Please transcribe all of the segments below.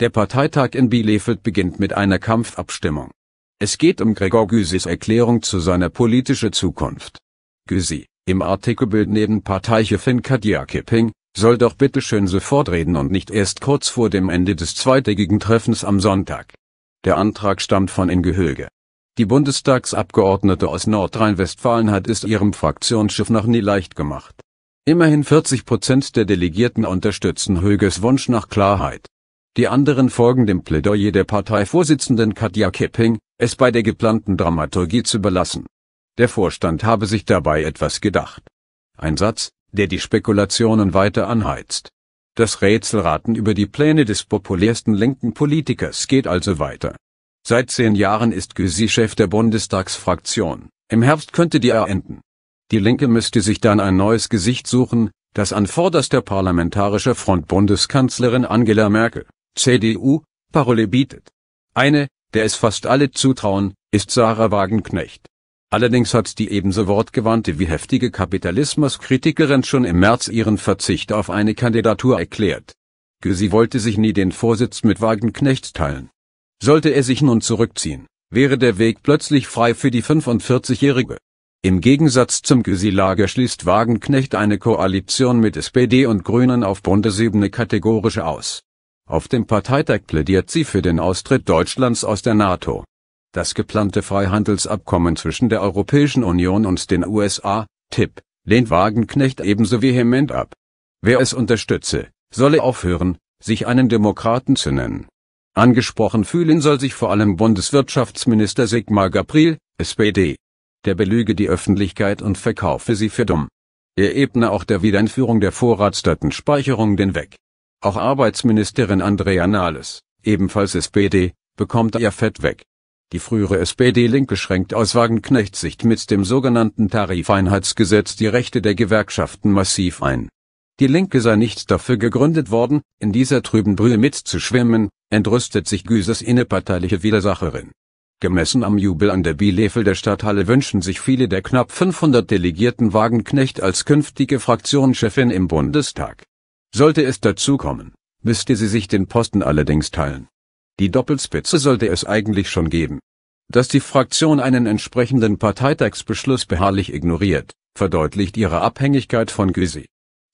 Der Parteitag in Bielefeld beginnt mit einer Kampfabstimmung. Es geht um Gregor Gysis Erklärung zu seiner politische Zukunft. Gysi, im Artikelbild neben Parteichefin Kadia Kipping, soll doch bitteschön sofort reden und nicht erst kurz vor dem Ende des zweitägigen Treffens am Sonntag. Der Antrag stammt von Inge Höge. Die Bundestagsabgeordnete aus Nordrhein-Westfalen hat es ihrem Fraktionsschiff noch nie leicht gemacht. Immerhin 40 Prozent der Delegierten unterstützen Höges Wunsch nach Klarheit. Die anderen folgen dem Plädoyer der Parteivorsitzenden Katja Kipping, es bei der geplanten Dramaturgie zu belassen. Der Vorstand habe sich dabei etwas gedacht. Ein Satz, der die Spekulationen weiter anheizt. Das Rätselraten über die Pläne des populärsten linken Politikers geht also weiter. Seit zehn Jahren ist Gysi Chef der Bundestagsfraktion. Im Herbst könnte die er enden. Die Linke müsste sich dann ein neues Gesicht suchen, das an vorderster parlamentarischer Front Bundeskanzlerin Angela Merkel CDU, Parole bietet. Eine, der es fast alle zutrauen, ist Sarah Wagenknecht. Allerdings hat die ebenso wortgewandte wie heftige Kapitalismuskritikerin schon im März ihren Verzicht auf eine Kandidatur erklärt. Sie wollte sich nie den Vorsitz mit Wagenknecht teilen. Sollte er sich nun zurückziehen, wäre der Weg plötzlich frei für die 45-Jährige. Im Gegensatz zum Gysi-Lager schließt Wagenknecht eine Koalition mit SPD und Grünen auf Bundesebene kategorisch aus. Auf dem Parteitag plädiert sie für den Austritt Deutschlands aus der NATO. Das geplante Freihandelsabkommen zwischen der Europäischen Union und den USA, Tipp, lehnt Wagenknecht ebenso vehement ab. Wer es unterstütze, solle aufhören, sich einen Demokraten zu nennen. Angesprochen fühlen soll sich vor allem Bundeswirtschaftsminister Sigmar Gabriel, SPD. Der belüge die Öffentlichkeit und verkaufe sie für dumm. Er ebne auch der Wiedereinführung der Vorratsdatenspeicherung den Weg. Auch Arbeitsministerin Andrea Nahles, ebenfalls SPD, bekommt ihr Fett weg. Die frühere SPD-Linke schränkt aus Wagenknechtsicht mit dem sogenannten Tarifeinheitsgesetz die Rechte der Gewerkschaften massiv ein. Die Linke sei nicht dafür gegründet worden, in dieser trüben Brühe mitzuschwimmen, entrüstet sich Güses inneparteiliche Widersacherin. Gemessen am Jubel an der Bielefel der Stadthalle wünschen sich viele der knapp 500 Delegierten Wagenknecht als künftige Fraktionschefin im Bundestag. Sollte es dazu kommen, müsste sie sich den Posten allerdings teilen. Die Doppelspitze sollte es eigentlich schon geben. Dass die Fraktion einen entsprechenden Parteitagsbeschluss beharrlich ignoriert, verdeutlicht ihre Abhängigkeit von Gysi.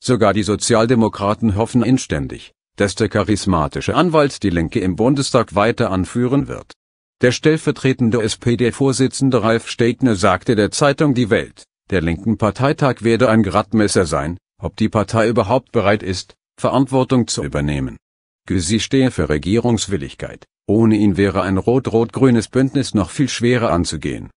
Sogar die Sozialdemokraten hoffen inständig, dass der charismatische Anwalt die Linke im Bundestag weiter anführen wird. Der stellvertretende SPD-Vorsitzende Ralf Stegner sagte der Zeitung Die Welt, der linken Parteitag werde ein Gradmesser sein, ob die Partei überhaupt bereit ist, Verantwortung zu übernehmen. Gysi stehe für Regierungswilligkeit, ohne ihn wäre ein rot-rot-grünes Bündnis noch viel schwerer anzugehen